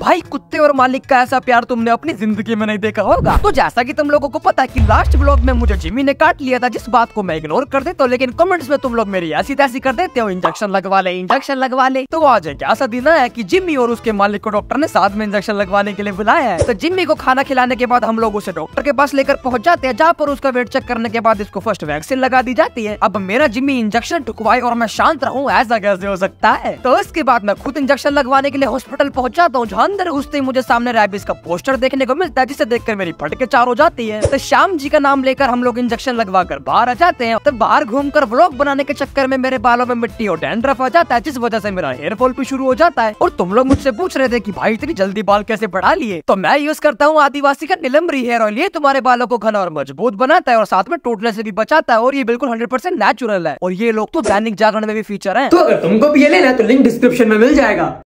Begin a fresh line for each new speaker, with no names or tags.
भाई कुत्ते और मालिक का ऐसा प्यार तुमने अपनी जिंदगी में नहीं देखा होगा तो जैसा कि तुम लोगों को पता है कि लास्ट ब्लॉग में मुझे जिमी ने काट लिया था जिस बात को मैं इग्नोर कर देता तो, लेकिन कमेंट्स में तुम लोग मेरी ऐसी तैसी कर देते हो इंजेक्शन लगवा ले इंजेक्शन लगवा ले तो आज एक ऐसा दिन है की जिम्मी और उसके मालिक को डॉक्टर ने साथ में इंजेक्शन लगवाने के लिए बुलाया है तो जिम्मी को खाना खिलाने के बाद हम लोग उसे डॉक्टर के पास लेकर पहुँच जाते हैं जहाँ पर उसका वेट चेक करने के बाद इसको फर्स्ट वैक्सीन लगा दी जाती है अब मेरा जिम्मी इंजेक्शन ठुकवाए और मैं शांत रहूँ ऐसा कैसे हो सकता है तो इसके बाद मैं खुद इंजेक्शन लगवाने के लिए हॉस्पिटल पहुँच जाता हूँ अंदर घुसते ही मुझे सामने रैबिस का पोस्टर देखने को मिलता है जिसे देखकर मेरी फटके चार हो जाती है तो श्याम जी का नाम लेकर हम लोग इंजेक्शन लगवा कर बाहर आ जाते हैं तो बाहर घूम कर ब्लॉग बनाने के चक्कर में मेरे बालों में मिट्टी और डेंड्रफ आ जाता है जिस वजह से मेरा हेयर फॉल भी शुरू हो जाता है और तुम लोग मुझसे पूछ रहे थे की भाई इतनी जल्दी बाल कैसे बढ़ा लिए तो मैं यूज करता हूँ आदिवासी का निलम्बरी हेयर ऑयल ये तुम्हारे बालों को घना और मजबूत बनाता है और साथ में टूटने से भी बचाता है और ये बिल्कुल हंड्रेड परसेंट नेचुरल है और ये लोग तो दैनिक जागरण में भी फीचर है तो अगर तुमको भी ये लेना है तो लिंक डिस्क्रिप्शन में मिल जाएगा